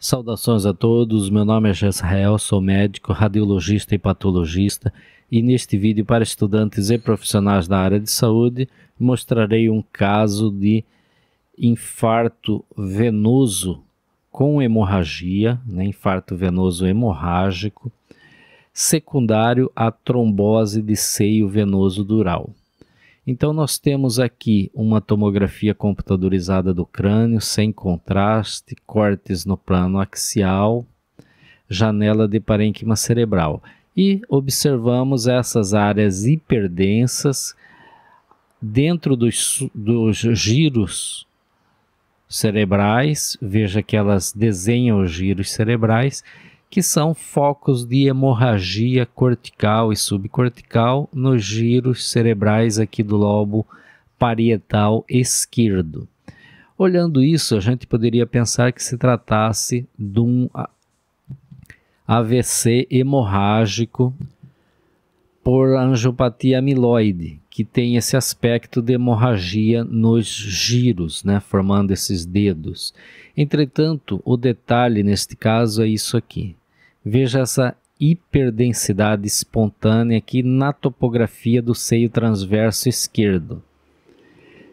Saudações a todos, meu nome é Jezrael, sou médico, radiologista e patologista e neste vídeo para estudantes e profissionais da área de saúde mostrarei um caso de infarto venoso com hemorragia, né, infarto venoso hemorrágico, secundário à trombose de seio venoso dural. Então nós temos aqui uma tomografia computadorizada do crânio sem contraste, cortes no plano axial, janela de parênquima cerebral. E observamos essas áreas hiperdensas dentro dos, dos giros cerebrais, veja que elas desenham os giros cerebrais que são focos de hemorragia cortical e subcortical nos giros cerebrais aqui do lobo parietal esquerdo. Olhando isso, a gente poderia pensar que se tratasse de um AVC hemorrágico por angiopatia amiloide, que tem esse aspecto de hemorragia nos giros, né, formando esses dedos. Entretanto, o detalhe neste caso é isso aqui. Veja essa hiperdensidade espontânea aqui na topografia do seio transverso esquerdo.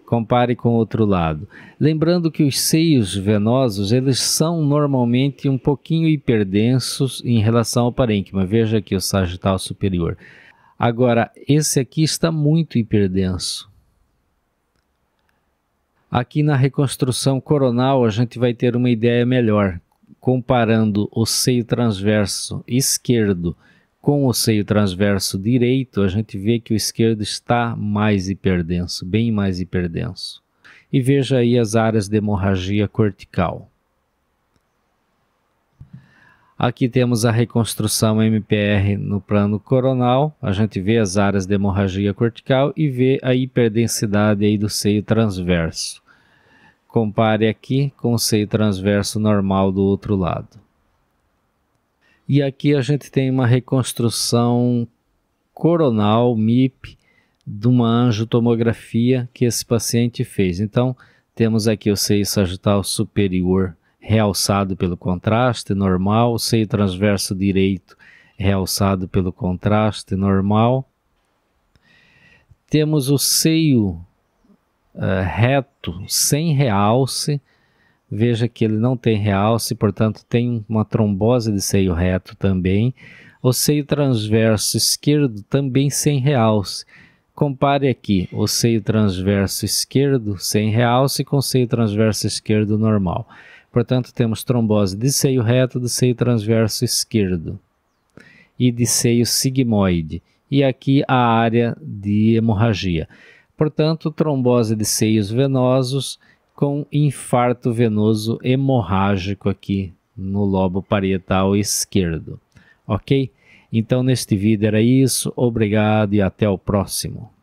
Compare com o outro lado. Lembrando que os seios venosos, eles são normalmente um pouquinho hiperdensos em relação ao parênquima. Veja aqui o sagital superior. Agora, esse aqui está muito hiperdenso. Aqui na reconstrução coronal a gente vai ter uma ideia melhor comparando o seio transverso esquerdo com o seio transverso direito, a gente vê que o esquerdo está mais hiperdenso, bem mais hiperdenso. E veja aí as áreas de hemorragia cortical. Aqui temos a reconstrução MPR no plano coronal. A gente vê as áreas de hemorragia cortical e vê a hiperdensidade aí do seio transverso. Compare aqui com o seio transverso normal do outro lado. E aqui a gente tem uma reconstrução coronal MIP de uma angiotomografia que esse paciente fez. Então, temos aqui o seio sagital superior realçado pelo contraste normal, o seio transverso direito realçado pelo contraste normal. Temos o seio ah, reto, sem realce. Veja que ele não tem realce, portanto, tem uma trombose de seio reto também. O seio transverso esquerdo também sem realce. Compare aqui o seio transverso esquerdo sem realce com o seio transverso esquerdo normal. Portanto, temos trombose de seio reto, de seio transverso esquerdo e de seio sigmoide. E aqui a área de hemorragia portanto, trombose de seios venosos com infarto venoso hemorrágico aqui no lobo parietal esquerdo. Ok? Então, neste vídeo era isso. Obrigado e até o próximo.